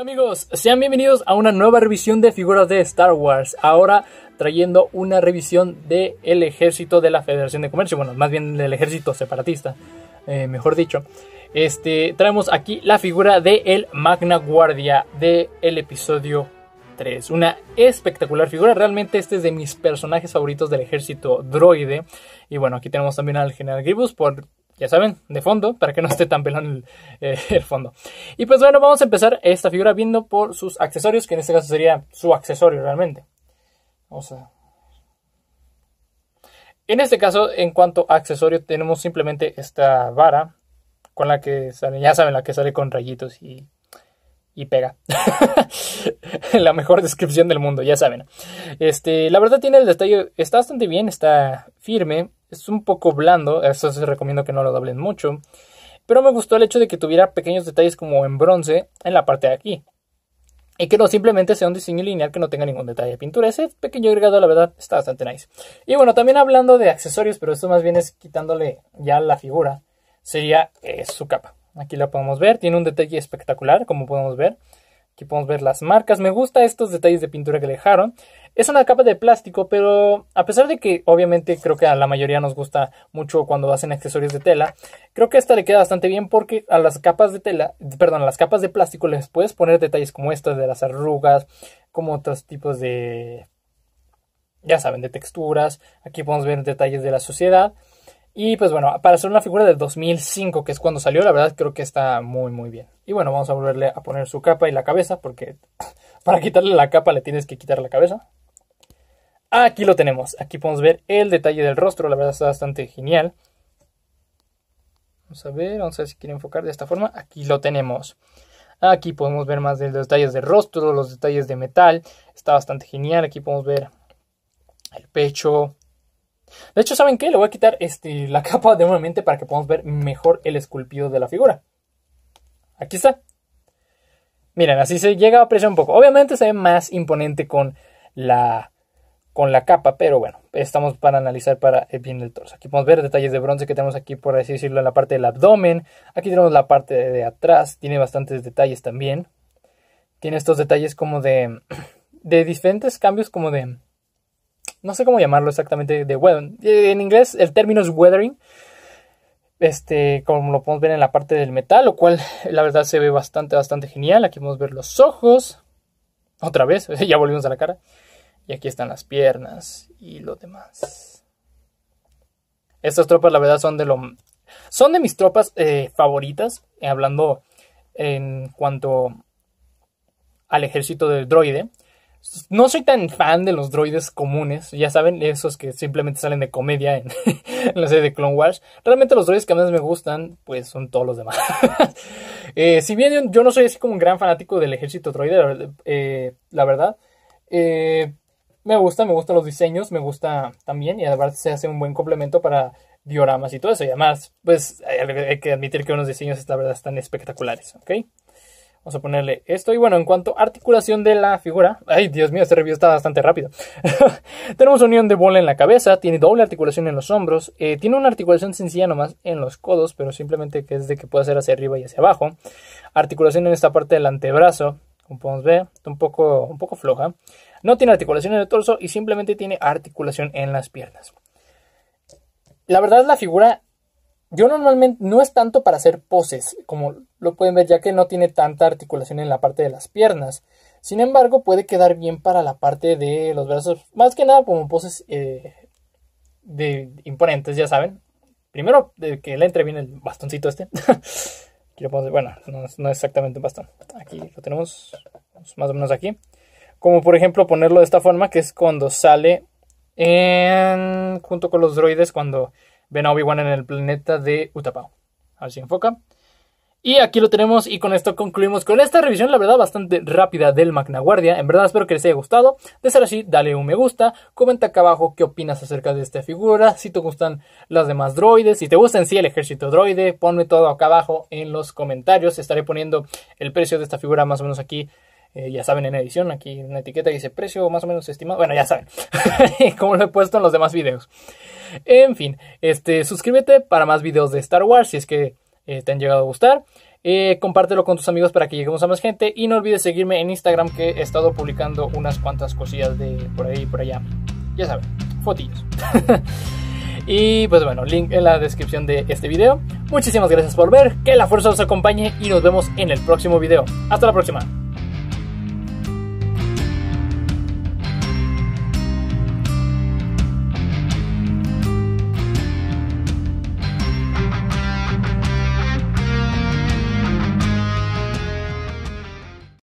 amigos, sean bienvenidos a una nueva revisión de figuras de Star Wars. Ahora trayendo una revisión del ejército de la Federación de Comercio, bueno, más bien del ejército separatista, eh, mejor dicho. Este, traemos aquí la figura de el Magna Guardia del el episodio 3. Una espectacular figura, realmente este es de mis personajes favoritos del ejército droide. Y bueno, aquí tenemos también al General Grievous por ya saben, de fondo, para que no esté tan pelón eh, el, fondo. Y pues bueno, vamos a empezar esta figura viendo por sus accesorios, que en este caso sería su accesorio realmente. Vamos a... En este caso, en cuanto a accesorio, tenemos simplemente esta vara con la que sale, ya saben, la que sale con rayitos y y pega. la mejor descripción del mundo, ya saben. Este, la verdad tiene el detalle, está bastante bien, está firme, es un poco blando, eso les recomiendo que no lo doblen mucho. Pero me gustó el hecho de que tuviera pequeños detalles como en bronce en la parte de aquí. Y que no simplemente sea un diseño lineal que no tenga ningún detalle de pintura. Ese pequeño agregado, la verdad, está bastante nice. Y bueno, también hablando de accesorios, pero esto más bien es quitándole ya la figura, sería eh, su capa. Aquí la podemos ver, tiene un detalle espectacular, como podemos ver. Aquí podemos ver las marcas. Me gusta estos detalles de pintura que le dejaron. Es una capa de plástico, pero a pesar de que obviamente creo que a la mayoría nos gusta mucho cuando hacen accesorios de tela, creo que esta le queda bastante bien porque a las capas de tela, perdón, a las capas de plástico les puedes poner detalles como estos de las arrugas, como otros tipos de, ya saben, de texturas. Aquí podemos ver detalles de la suciedad. Y pues bueno, para hacer una figura del 2005, que es cuando salió, la verdad creo que está muy muy bien. Y bueno, vamos a volverle a poner su capa y la cabeza, porque para quitarle la capa le tienes que quitar la cabeza. Aquí lo tenemos, aquí podemos ver el detalle del rostro, la verdad está bastante genial. Vamos a ver, vamos a ver si quiere enfocar de esta forma. Aquí lo tenemos. Aquí podemos ver más de los detalles del rostro, los detalles de metal. Está bastante genial. Aquí podemos ver el pecho, de hecho, ¿saben qué? Le voy a quitar este, la capa de nuevamente para que podamos ver mejor el esculpido de la figura. Aquí está. Miren, así se llega a apreciar un poco. Obviamente se ve más imponente con la, con la capa, pero bueno, estamos para analizar para eh, el bien del torso. Aquí podemos ver detalles de bronce que tenemos aquí, por así decirlo, en la parte del abdomen. Aquí tenemos la parte de atrás, tiene bastantes detalles también. Tiene estos detalles como de, de diferentes cambios como de no sé cómo llamarlo exactamente, de weathering. Eh, en inglés el término es weathering, este, como lo podemos ver en la parte del metal, lo cual la verdad se ve bastante, bastante genial. Aquí podemos ver los ojos, otra vez, ya volvimos a la cara. Y aquí están las piernas y lo demás. Estas tropas, la verdad, son de lo. Son de mis tropas eh, favoritas. Eh, hablando en cuanto al ejército del droide. No soy tan fan de los droides comunes, ya saben, esos que simplemente salen de comedia en, la serie de Clone Wars. Realmente los droides que más me gustan, pues son todos los demás. Eh, si bien yo no soy así como un gran fanático del ejército droide, la verdad, eh, eh, me gusta, me gustan los diseños, me gusta también y además se hace un buen complemento para dioramas y todo eso. Y además, pues hay que admitir que unos diseños, la verdad, están espectaculares, ¿ok? Vamos a ponerle esto. Y bueno, en cuanto a articulación de la figura. Ay, Dios mío, este review está bastante rápido. Tenemos unión de bola en la cabeza. Tiene doble articulación en los hombros. Eh, tiene una articulación sencilla nomás en los codos. Pero simplemente que es de que puede ser hacia arriba y hacia abajo. Articulación en esta parte del antebrazo. Como podemos ver, está un poco, un poco floja. No tiene articulación en el torso y simplemente tiene articulación en las piernas. La verdad, la figura yo normalmente no es tanto para hacer poses, como lo pueden ver, ya que no tiene tanta articulación en la parte de las piernas. Sin embargo, puede quedar bien para la parte de los brazos, más que nada como poses eh, de imponentes, ya saben. Primero, de que le entre bien el bastoncito este. bueno, no, es exactamente un bastón. Aquí lo tenemos más o menos aquí. Como por ejemplo ponerlo de esta forma, que es cuando sale en, junto con los droides, cuando ven a Obi-Wan en el planeta de Utapau. A ver si enfoca. Y aquí lo tenemos y con esto concluimos con esta revisión, la verdad, bastante rápida del Magna Guardia. En verdad espero que les haya gustado. De ser así, dale un me gusta, comenta acá abajo qué opinas acerca de esta figura, si te gustan las demás droides, si te gusta en sí el ejército droide, ponme todo acá abajo en los comentarios. Estaré poniendo el precio de esta figura más o menos aquí eh, ya saben en edición, aquí en una etiqueta dice precio más o menos estimado. Bueno, ya saben, como lo he puesto en los demás videos. En fin, este, suscríbete para más videos de Star Wars si es que eh, te han llegado a gustar. Eh, compártelo con tus amigos para que lleguemos a más gente. Y no olvides seguirme en Instagram que he estado publicando unas cuantas cosillas de por ahí y por allá. Ya saben, fotillos. y pues bueno, link en la descripción de este video. Muchísimas gracias por ver, que la fuerza os acompañe y nos vemos en el próximo video. Hasta la próxima.